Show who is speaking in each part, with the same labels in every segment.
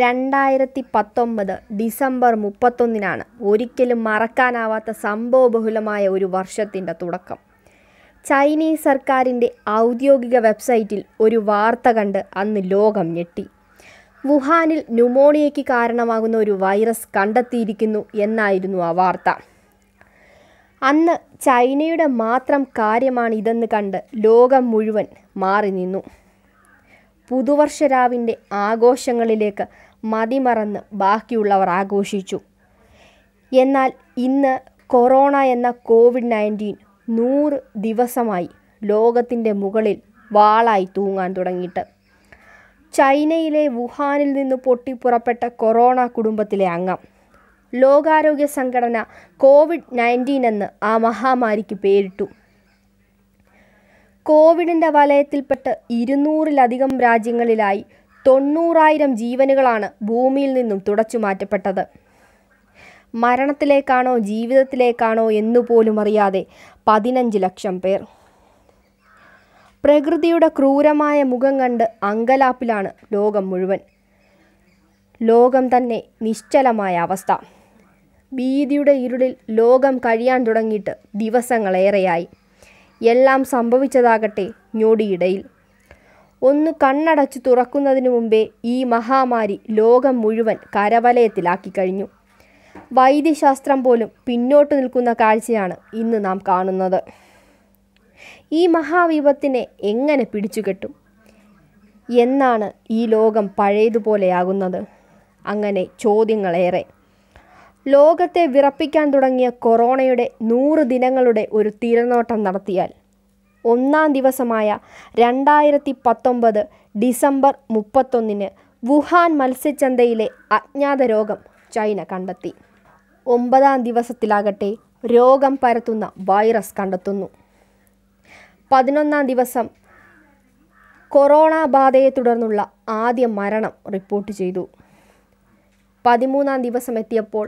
Speaker 1: രണ്ടായിരത്തി പത്തൊമ്പത് ഡിസംബർ മുപ്പത്തൊന്നിനാണ് ഒരിക്കലും മറക്കാനാവാത്ത സംഭവബഹുലമായ ഒരു വർഷത്തിൻ്റെ തുടക്കം ചൈനീസ് സർക്കാരിൻ്റെ ഔദ്യോഗിക വെബ്സൈറ്റിൽ ഒരു വാർത്ത കണ്ട് അന്ന് ലോകം ഞെട്ടി വുഹാനിൽ ന്യൂമോണിയയ്ക്ക് കാരണമാകുന്ന ഒരു വൈറസ് കണ്ടെത്തിയിരിക്കുന്നു എന്നായിരുന്നു ആ വാർത്ത അന്ന് ചൈനയുടെ മാത്രം കാര്യമാണ് ഇതെന്ന് കണ്ട് ലോകം മുഴുവൻ മാറി നിന്നു പുതുവർഷരാവിൻ്റെ ആഘോഷങ്ങളിലേക്ക് മതിമറന്ന് ബാക്കിയുള്ളവർ ആഘോഷിച്ചു എന്നാൽ ഇന്ന് കൊറോണ എന്ന കോവിഡ് നയൻറ്റീൻ നൂറ് ദിവസമായി ലോകത്തിൻ്റെ മുകളിൽ വാളായി തൂങ്ങാൻ തുടങ്ങിയിട്ട് ചൈനയിലെ വുഹാനിൽ നിന്ന് പൊട്ടിപ്പുറപ്പെട്ട കൊറോണ കുടുംബത്തിലെ അംഗം ലോകാരോഗ്യ സംഘടന കോവിഡ് നയൻറ്റീൻ എന്ന് ആ മഹാമാരിക്ക് പേരിട്ടു കോവിഡിന്റെ വലയത്തിൽപ്പെട്ട് ഇരുന്നൂറിലധികം രാജ്യങ്ങളിലായി തൊണ്ണൂറായിരം ജീവനുകളാണ് ഭൂമിയിൽ നിന്നും തുടച്ചു മാറ്റപ്പെട്ടത് മരണത്തിലേക്കാണോ ജീവിതത്തിലേക്കാണോ എന്നുപോലും അറിയാതെ പതിനഞ്ച് ലക്ഷം പേർ പ്രകൃതിയുടെ ക്രൂരമായ മുഖം കണ്ട് അങ്കലാപ്പിലാണ് ലോകം മുഴുവൻ ലോകം തന്നെ നിശ്ചലമായ അവസ്ഥ ഭീതിയുടെ ഇരുളിൽ ലോകം കഴിയാൻ തുടങ്ങിയിട്ട് ദിവസങ്ങളേറെയായി എല്ലാം സംഭവിച്ചതാകട്ടെ ഞൊടിയിടയിൽ ഒന്ന് കണ്ണടച്ചു തുറക്കുന്നതിനു മുമ്പേ ഈ മഹാമാരി ലോകം മുഴുവൻ കരവലയത്തിലാക്കി കഴിഞ്ഞു വൈദ്യശാസ്ത്രം പോലും പിന്നോട്ട് നിൽക്കുന്ന കാഴ്ചയാണ് ഇന്ന് നാം കാണുന്നത് ഈ മഹാവിപത്തിനെ എങ്ങനെ പിടിച്ചുകെട്ടും എന്നാണ് ഈ ലോകം പഴയതുപോലെയാകുന്നത് അങ്ങനെ ചോദ്യങ്ങളേറെ ലോകത്തെ വിറപ്പിക്കാൻ തുടങ്ങിയ കൊറോണയുടെ നൂറ് ദിനങ്ങളുടെ ഒരു തിരനോട്ടം നടത്തിയാൽ ഒന്നാം ദിവസമായ രണ്ടായിരത്തി പത്തൊമ്പത് ഡിസംബർ മുപ്പത്തൊന്നിന് വുഹാൻ മത്സ്യച്ചന്തയിലെ അജ്ഞാത രോഗം ചൈന കണ്ടെത്തി ഒമ്പതാം ദിവസത്തിലാകട്ടെ രോഗം പരത്തുന്ന വൈറസ് കണ്ടെത്തുന്നു പതിനൊന്നാം ദിവസം കൊറോണ ബാധയെ തുടർന്നുള്ള ആദ്യ മരണം റിപ്പോർട്ട് ചെയ്തു പതിമൂന്നാം ദിവസം എത്തിയപ്പോൾ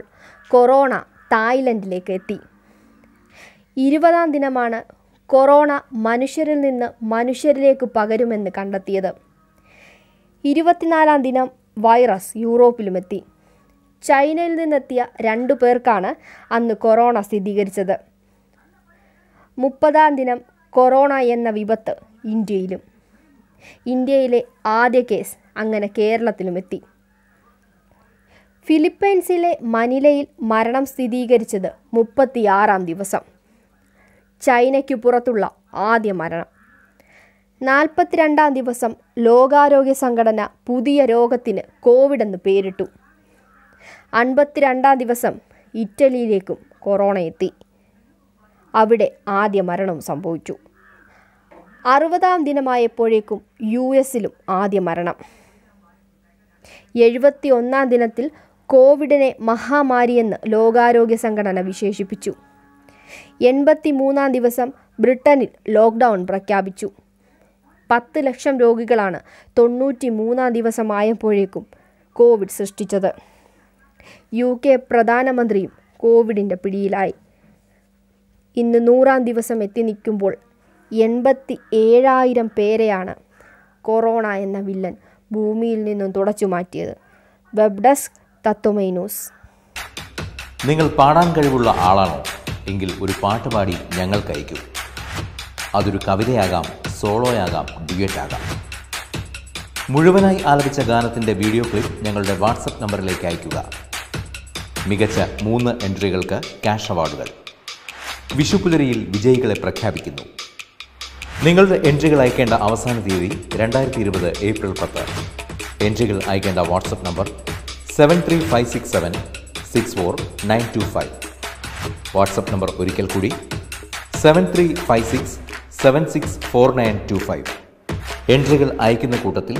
Speaker 1: കൊറോണ തായ്ലൻഡിലേക്ക് എത്തി ഇരുപതാം ദിനമാണ് കൊറോണ മനുഷ്യരിൽ നിന്ന് മനുഷ്യരിലേക്ക് പകരുമെന്ന് കണ്ടെത്തിയത് ഇരുപത്തിനാലാം ദിനം വൈറസ് യൂറോപ്പിലുമെത്തി ചൈനയിൽ നിന്നെത്തിയ രണ്ടു പേർക്കാണ് അന്ന് കൊറോണ സ്ഥിരീകരിച്ചത് മുപ്പതാം ദിനം കൊറോണ എന്ന വിപത്ത് ഇന്ത്യയിലും ഇന്ത്യയിലെ ആദ്യ കേസ് അങ്ങനെ കേരളത്തിലും എത്തി ഫിലിപ്പൈൻസിലെ മനിലയിൽ മരണം സ്ഥിരീകരിച്ചത് മുപ്പത്തിയാറാം ദിവസം ചൈനയ്ക്കു പുറത്തുള്ള ആദ്യ മരണം നാൽപ്പത്തിരണ്ടാം ദിവസം ലോകാരോഗ്യ സംഘടന പുതിയ രോഗത്തിന് കോവിഡ് എന്ന് പേരിട്ടു അൻപത്തിരണ്ടാം ദിവസം ഇറ്റലിയിലേക്കും കൊറോണ എത്തി അവിടെ ആദ്യ മരണം സംഭവിച്ചു അറുപതാം ദിനമായപ്പോഴേക്കും യു എസിലും ആദ്യ മരണം എഴുപത്തി ഒന്നാം ദിനത്തിൽ കോവിഡിനെ മഹാമാരിയെന്ന് ലോകാരോഗ്യ സംഘടന വിശേഷിപ്പിച്ചു എൺപത്തി മൂന്നാം ദിവസം ബ്രിട്ടനിൽ ലോക്ക്ഡൗൺ പ്രഖ്യാപിച്ചു പത്ത് ലക്ഷം രോഗികളാണ് തൊണ്ണൂറ്റി മൂന്നാം ദിവസമായപ്പോഴേക്കും കോവിഡ് സൃഷ്ടിച്ചത് യു കെ പ്രധാനമന്ത്രിയും കോവിഡിൻ്റെ പിടിയിലായി ഇന്ന് നൂറാം ദിവസം എത്തി നിൽക്കുമ്പോൾ എൺപത്തി ഏഴായിരം പേരെയാണ് കൊറോണ എന്ന വില്ലൻ ഭൂമിയിൽ നിന്നും തുടച്ചു മാറ്റിയത് വെബ് ഡെസ്ക് തത്വമൈ
Speaker 2: നിങ്ങൾ പാടാൻ കഴിവുള്ള ആളാണോ എങ്കിൽ ഒരു പാട്ട് പാടി ഞങ്ങൾക്ക് അയക്കൂ അതൊരു കവിതയാകാം സോളോയാകാം ആകാം മുഴുവനായി ആലപിച്ച ഗാനത്തിൻ്റെ വീഡിയോ ക്ലിപ്പ് ഞങ്ങളുടെ വാട്സപ്പ് നമ്പറിലേക്ക് അയയ്ക്കുക മികച്ച മൂന്ന് എൻട്രികൾക്ക് ക്യാഷ് അവാർഡുകൾ വിഷുപുലരിയിൽ വിജയികളെ പ്രഖ്യാപിക്കുന്നു നിങ്ങളുടെ എൻട്രികൾ അയക്കേണ്ട അവസാന തീയതി രണ്ടായിരത്തി ഇരുപത് ഏപ്രിൽ പത്ത് എൻട്രികൾ അയക്കേണ്ട WhatsApp number seven three five six seven six four nine two five WhatsApp number ഒരിക്കൽ കൂടി seven three five six seven six four nine two five എൻട്രികൾ അയക്കുന്ന കൂട്ടത്തിൽ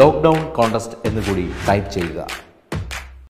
Speaker 2: ലോക്ക്ഡൗൺ കോൺടെസ്റ്റ് എന്നുകൂടി ടൈപ്പ് ചെയ്യുക